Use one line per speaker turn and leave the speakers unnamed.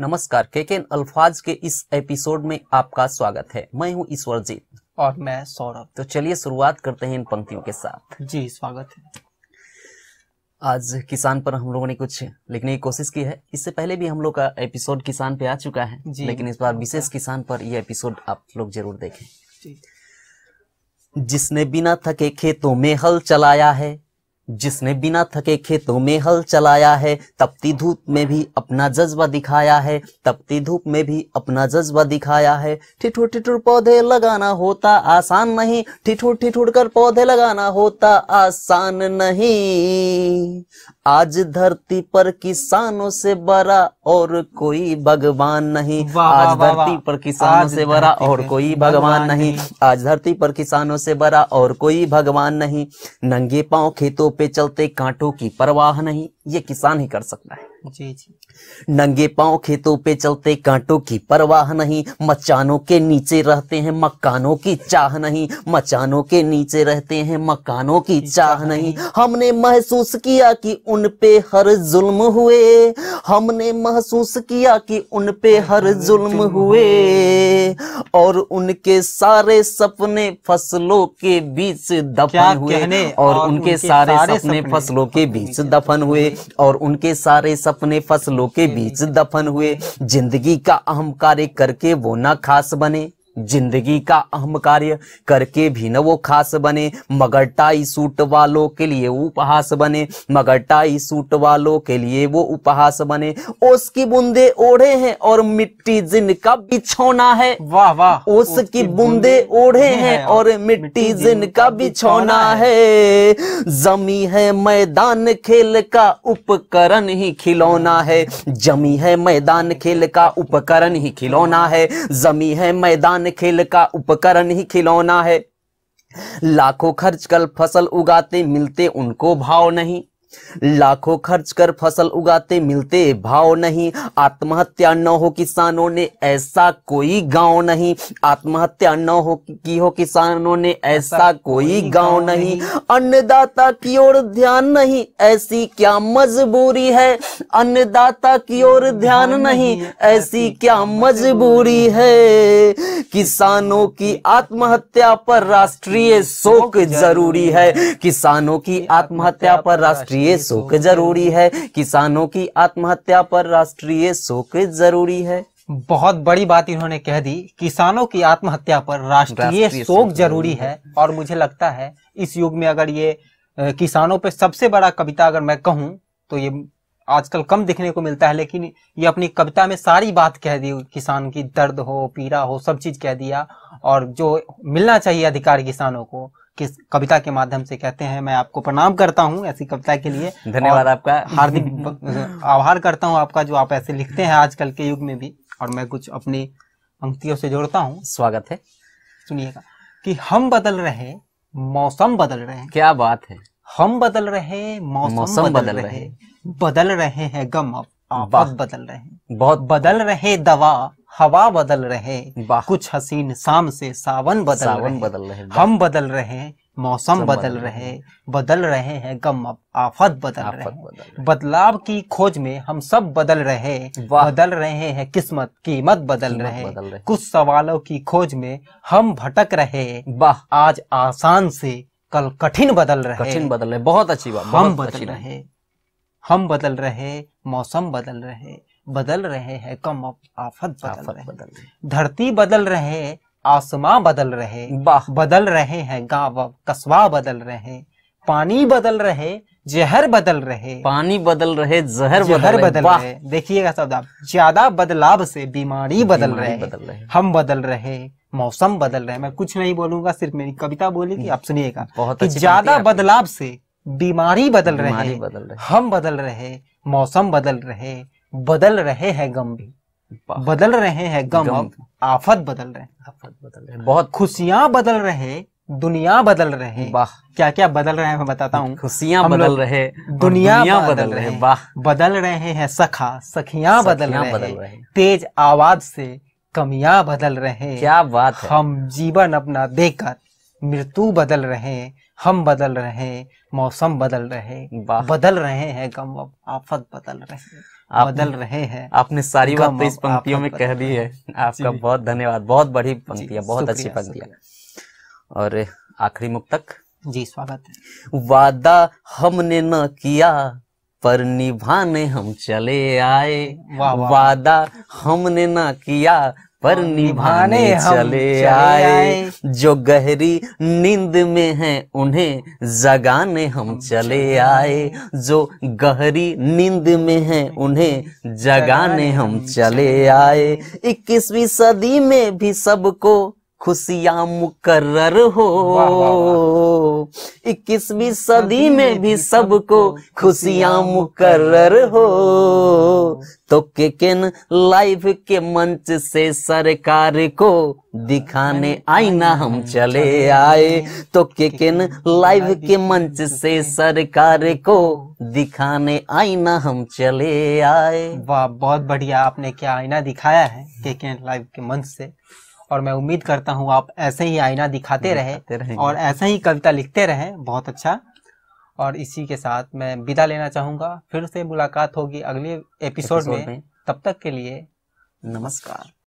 नमस्कार के के अल्फाज के इस एपिसोड में आपका स्वागत है मैं हूं ईश्वरजीत
और मैं सौरभ
तो चलिए शुरुआत करते हैं इन पंक्तियों के साथ
जी स्वागत है
आज किसान पर हम लोगों ने कुछ लिखने की कोशिश की है इससे पहले भी हम लोग का एपिसोड किसान पे आ चुका है लेकिन इस बार विशेष किसान पर यह एपिसोड आप लोग जरूर देखें जिसने बिना थके खेतों में हल चलाया है जिसने बिना थके खेतों में हल चलाया है तपती धूप में भी अपना जज्बा दिखाया है तपती धूप में भी अपना जज्बा दिखाया है ठिठुर ठिठुर पौधे लगाना होता आसान नहीं ठिठुर ठिठुर कर पौधे लगाना होता आसान नहीं आज धरती पर किसानों से बड़ा और कोई भगवान नहीं आज धरती पर किसानों से बड़ा और कोई भगवान नहीं आज धरती पर किसानों से बड़ा और कोई भगवान नहीं नंगे पांव खेतों पे चलते कांटों की परवाह नहीं ये किसान ही कर सकता है जी जी नंगे पांव खेतों पे चलते कांटों की परवाह नहीं मचानों के नीचे रहते हैं मकानों की चाह नहीं मचानों के नीचे रहते हैं मकानों की चाह नहीं हमने महसूस किया कि उन पे हर जुल्म हुए हमने महसूस किया कि उन पे हर जुल्म हुए और उनके सारे सपने फसलों के बीच दफन हुए और उनके सारे सपने फसलों के बीच दफन हुए और उनके सारे सपने सपने फसलों के बीच दफन हुए जिंदगी का अहम कार्य करके वो ना खास बने जिंदगी का अहम कार्य करके भी न वो खास बने मगर टाई सूट वालों के लिए उपहास बने मगर टाई सूट वालों के लिए वो उपहास बने ओस की बूंदे ओढ़े हैं और मिट्टी जिनका बिछौना है वाह वाह ओस की बूंदे ओढ़े हैं और मिट्टी जिनका बिछौना है जमी है मैदान खेल का उपकरण ही खिलौना है जमी है मैदान खेल का उपकरण ही खिलौना है जमी है मैदान किसान खेल का उपकरण ही खिलौना है लाखों खर्च कर फसल उगाते मिलते उनको भाव नहीं लाखों खर्च कर फसल उगाते मिलते भाव नहीं आत्महत्या न हो किसानों ने ऐसा कोई गांव नहीं आत्महत्या न हो की हो किसानों ने ऐसा कोई गांव नहीं अन्नदाता की ओर ध्यान नहीं ऐसी क्या मजबूरी है अन्नदाता की ओर ध्यान नहीं ऐसी क्या मजबूरी है किसानों की आत्महत्या पर राष्ट्रीय शोक जरूरी है किसानों की आत्महत्या पर राष्ट्रीय राष्ट्रीय शोक जरूरी है किसानों की आत्महत्या पर राष्ट्रीय शोक जरूरी
है बहुत बड़ी बात इन्होंने कह दी किसानों की आत्महत्या पर राष्ट्रीय शोक जरूरी है और मुझे लगता है इस युग में अगर ये किसानों पर सबसे बड़ा कविता अगर मैं कहूँ तो ये आजकल कम दिखने को मिलता है लेकिन ये अपनी कविता में सारी बात कह दी किसान की दर्द हो पीड़ा हो सब चीज कह दिया और जो मिलना चाहिए अधिकार किसानों को किस कविता के माध्यम से कहते हैं मैं आपको प्रणाम करता हूँ ऐसी कविता के लिए धन्यवाद आपका हार्दिक आभार करता हूँ आपका जो आप ऐसे लिखते हैं आजकल के युग में भी और मैं कुछ अपनी पंक्तियों से जोड़ता हूँ स्वागत है सुनिएगा कि हम बदल रहे मौसम बदल रहे क्या बात है हम बदल रहे मौसम, मौसम बदल, बदल रहे बदल रहे हैं गम अब आप बदल रहे बहुत बदल रहे दवा हवा बदल रहे कुछ हसीन शाम से सावन बदल सावन रहे,
बदल रहे हम
बदल रहे मौसम बदल रहे बदल रहे हैं गम आफत बदल रहे बदलाव की खोज में हम सब बदल रहे बदल रहे हैं किस्मत कीमत बदल रहे कुछ सवालों की खोज में हम भटक रहे वाह आज आसान से कल कठिन बदल रहे कठिन बदल रहे बहुत अच्छी बात हम बदल रहे हम बदल रहे मौसम बदल रहे बदल रहे हैं कम आफत बदल आफत रहे धरती बदल रहे आसमां बदल रहे बदल रहे हैं गांव कस्बा बदल रहे पानी बदल रहे जहर बदल रहे
पानी बदल रहे
जहर, जहर बदल, बदल रहे देखिएगा शब्द आप ज्यादा बदलाव से बीमारी बदल रहे बदल रहे हम बदल रहे मौसम बदल रहे मैं कुछ नहीं बोलूंगा सिर्फ मेरी कविता बोली आप सुनिएगा बहुत ज्यादा बदलाव से बीमारी बदल रहे बदल रहे हम बदल रहे मौसम बदल रहे बदल रहे हैं गम भी बदल रहे हैं गम, आफत बदल रहे हैं आफत बदल रहे बहुत खुशियां बदल रहे दुनिया बदल रहे वाह क्या क्या बदल रहे हैं मैं बताता हूँ खुशियां बदल रहे दुनिया, दुनिया बदल रहे वाह बदल रहे हैं सखा सखियां बदल रहे बदल रहे तेज आवाज से कमियां बदल रहे क्या बात हम जीवन अपना देकर मृत्यु बदल रहे हम बदल रहे मौसम बदल रहे बदल रहे हैं गम आफत बदल रहे आप, बदल रहे हैं आपने सारी बात तो इस पंक्तियों में कह दी है आपका
बहुत धन्यवाद बहुत बड़ी पंक्तियां बहुत अच्छी पंक्तियां और आखिरी मुक्तक जी स्वागत है वादा हमने न किया पर निभाने हम चले आए वादा हमने ना किया पर निभाने चले आए जो गहरी नींद में हैं उन्हें जगाने हम चले आए जो गहरी नींद में हैं उन्हें जगाने हम चले आए इक्कीसवीं सदी में भी सबको खुशियां मुकर्र हो इक्कीसवीं सदी में भी सबको खुशियां मुकर्र हो तो किकेन लाइफ के मंच से सरकार को दिखाने आई ना हम चले आए तो, तो किकेन लाइव के मंच से सरकार को
दिखाने आई ना हम चले आए वाह बहुत बढ़िया आपने क्या आईना दिखाया है केकेन लाइव के मंच से और मैं उम्मीद करता हूँ आप ऐसे ही आईना दिखाते रहे और ऐसे ही कविता लिखते रहे बहुत अच्छा और इसी के साथ मैं विदा लेना चाहूँगा फिर से मुलाकात होगी अगले एपिसोड में तब तक के लिए नमस्कार